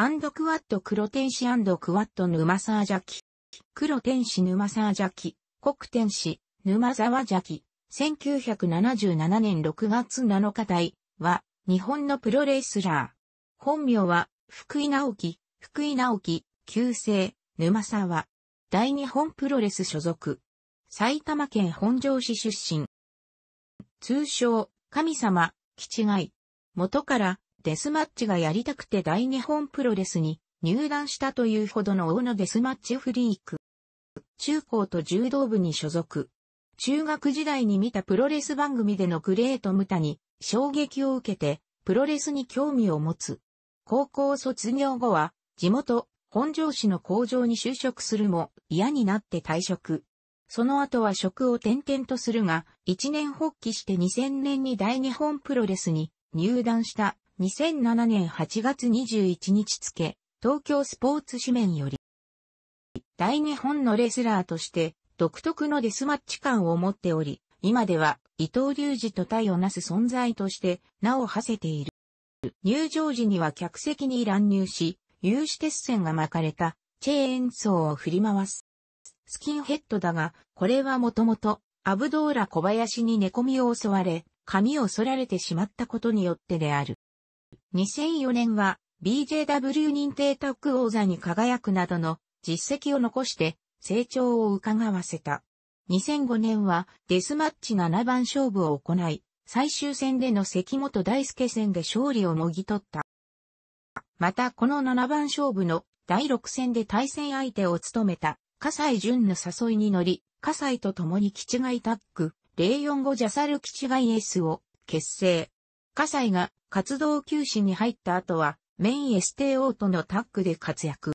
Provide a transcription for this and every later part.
アンドクワット黒天使アンドクワット沼沢邪気。黒天使沼沢邪気。黒天使沼沢邪気。1977年6月7日台は日本のプロレスラー。本名は福井直樹、福井直樹、旧姓、沼沢。大日本プロレス所属。埼玉県本庄市出身。通称、神様、吉地元から、デスマッチがやりたくて大日本プロレスに入団したというほどの大野デスマッチフリーク。中高と柔道部に所属。中学時代に見たプロレス番組でのグレートムタに衝撃を受けてプロレスに興味を持つ。高校卒業後は地元本庄市の工場に就職するも嫌になって退職。その後は職を転々とするが、一年発起して2000年に大日本プロレスに入団した2007年8月21日付、東京スポーツ紙面より、大日本のレスラーとして独特のデスマッチ感を持っており、今では伊藤隆二と対をなす存在として名を馳せている。入場時には客席に乱入し、有刺鉄線が巻かれたチェーンソーを振り回す。スキンヘッドだが、これはもともとアブドーラ小林に寝込みを襲われ、髪を剃られてしまったことによってである。2004年は BJW 認定タッグ王座に輝くなどの実績を残して成長を伺わせた。2005年はデスマッチ7番勝負を行い、最終戦での関本大輔戦で勝利をもぎ取った。またこの7番勝負の第6戦で対戦相手を務めた、笠西淳の誘いに乗り、笠西と共に基地外タッグ、045ジャサル基地外 S を結成。笠西が活動休止に入った後は、メイン STO とのタッグで活躍。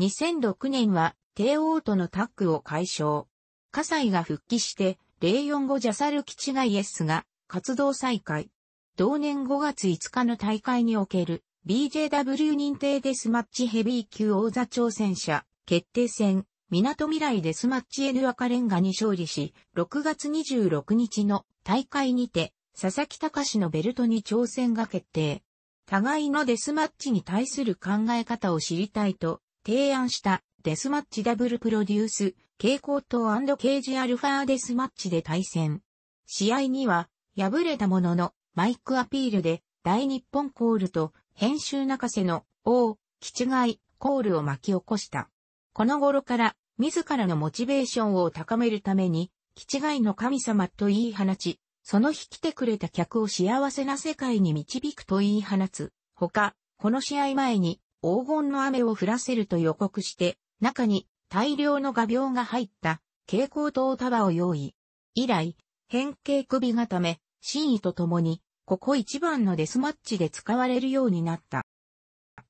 2006年は、帝王とのタッグを解消。葛西が復帰して、045ジャサル基地がイエスが活動再開。同年5月5日の大会における BJW 認定デスマッチヘビー級王座挑戦者決定戦港未来デスマッチ N 赤レンガに勝利し、6月26日の大会にて佐々木隆のベルトに挑戦が決定。互いのデスマッチに対する考え方を知りたいと提案したデスマッチダブルプロデュース蛍光灯ケージアルファーデスマッチで対戦。試合には敗れたもののマイクアピールで大日本コールと編集泣かせの王、キチガイ、コールを巻き起こした。この頃から自らのモチベーションを高めるために、キチガイの神様と言い放ち、その日来てくれた客を幸せな世界に導くと言い放つ。ほか、この試合前に黄金の雨を降らせると予告して、中に大量の画鋲が入った蛍光灯束を用意。以来、変形首固め、真意とともに、ここ一番のデスマッチで使われるようになった。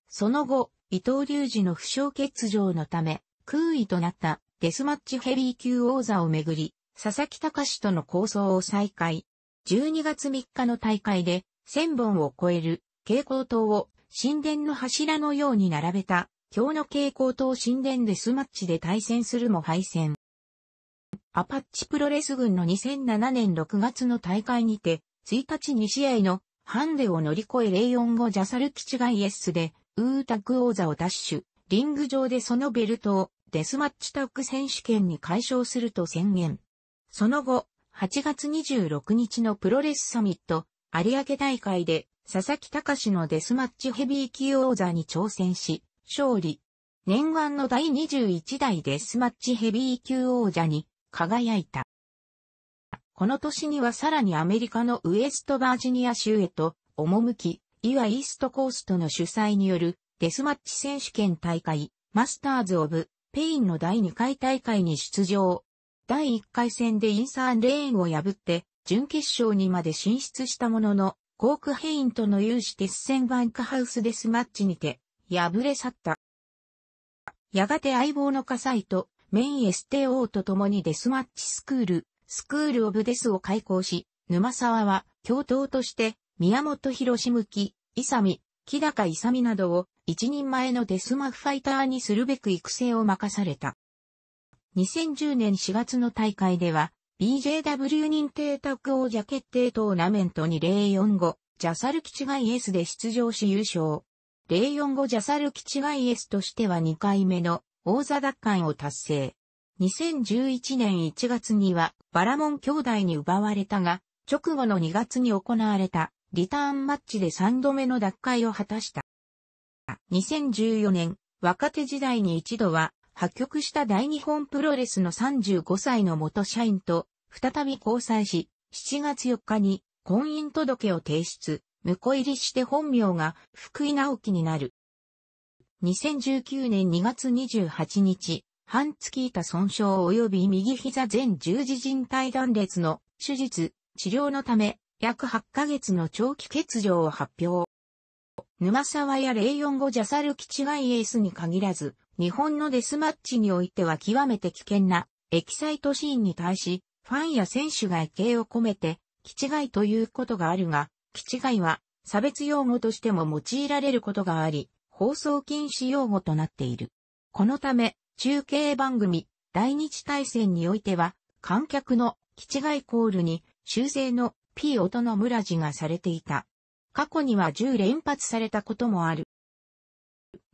その後、伊藤隆二の負傷欠場のため、空位となったデスマッチヘビー級王座をめぐり、佐々木隆との構想を再開。12月3日の大会で1000本を超える蛍光灯を神殿の柱のように並べた今日の蛍光灯神殿デスマッチで対戦するも敗戦。アパッチプロレス軍の2007年6月の大会にて、1日2試合のハンデを乗り越え04後ジャサル基地ガイエスで、ウータク王座をダッシュ、リング上でそのベルトをデスマッチタッグ選手権に解消すると宣言。その後、8月26日のプロレスサミット、有明大会で、佐々木隆のデスマッチヘビー級王座に挑戦し、勝利。念願の第21代デスマッチヘビー級王者に輝いた。この年にはさらにアメリカのウエストバージニア州へと赴き、イワイーストコーストの主催によるデスマッチ選手権大会マスターズ・オブ・ペインの第2回大会に出場、第1回戦でインサンレーンを破って、準決勝にまで進出したものの、コークヘインとの有志鉄線バンクハウスデスマッチにて、敗れ去った。やがて相棒の火災と、メイン STO と共にデスマッチスクール、スクールオブデスを開校し、沼沢は、教頭として、宮本博志向き、伊佐美、木高伊佐美などを、一人前のデスマフファイターにするべく育成を任された。2010年4月の大会では、BJW 認定タッグ王者決定トーナメントに045、ジャサルキチガイエスで出場し優勝。045ジャサルキチガイエスとしては2回目の王座奪還を達成。2011年1月にはバラモン兄弟に奪われたが、直後の2月に行われたリターンマッチで3度目の奪回を果たした。2014年、若手時代に一度は破局した大日本プロレスの35歳の元社員と再び交際し、7月4日に婚姻届を提出、婿入りして本名が福井直樹になる。2019年2月28日、半月板損傷及び右膝前十字靭帯断裂の手術、治療のため、約8ヶ月の長期欠場を発表。沼沢や045ジャサル基地外エースに限らず、日本のデスマッチにおいては極めて危険なエキサイトシーンに対し、ファンや選手が意見を込めて、基地外ということがあるが、基地外は差別用語としても用いられることがあり、放送禁止用語となっている。このため、中継番組、大日大戦においては、観客の基地外コールに修正の P 音の村字がされていた。過去には10連発されたこともある。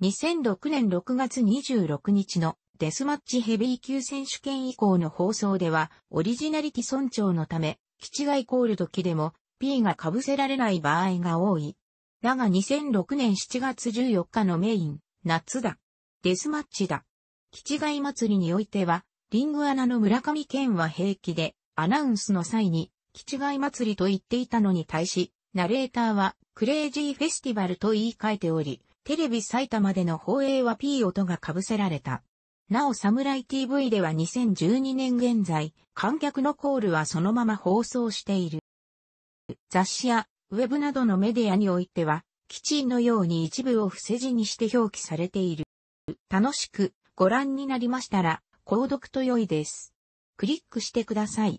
2006年6月26日のデスマッチヘビー級選手権以降の放送では、オリジナリティ尊重のため、キチガイコール時でも P が被せられない場合が多い。だが2006年7月14日のメイン、夏だ。デスマッチだ。キチガイ祭りにおいては、リング穴の村上健は平気で、アナウンスの際に、キチガイ祭りと言っていたのに対し、ナレーターは、クレイジーフェスティバルと言い換えており、テレビ埼玉での放映は P 音が被せられた。なおサムライ TV では2012年現在、観客のコールはそのまま放送している。雑誌やウェブなどのメディアにおいては、基地のように一部を伏せ字にして表記されている。楽しくご覧になりましたら、購読と良いです。クリックしてください。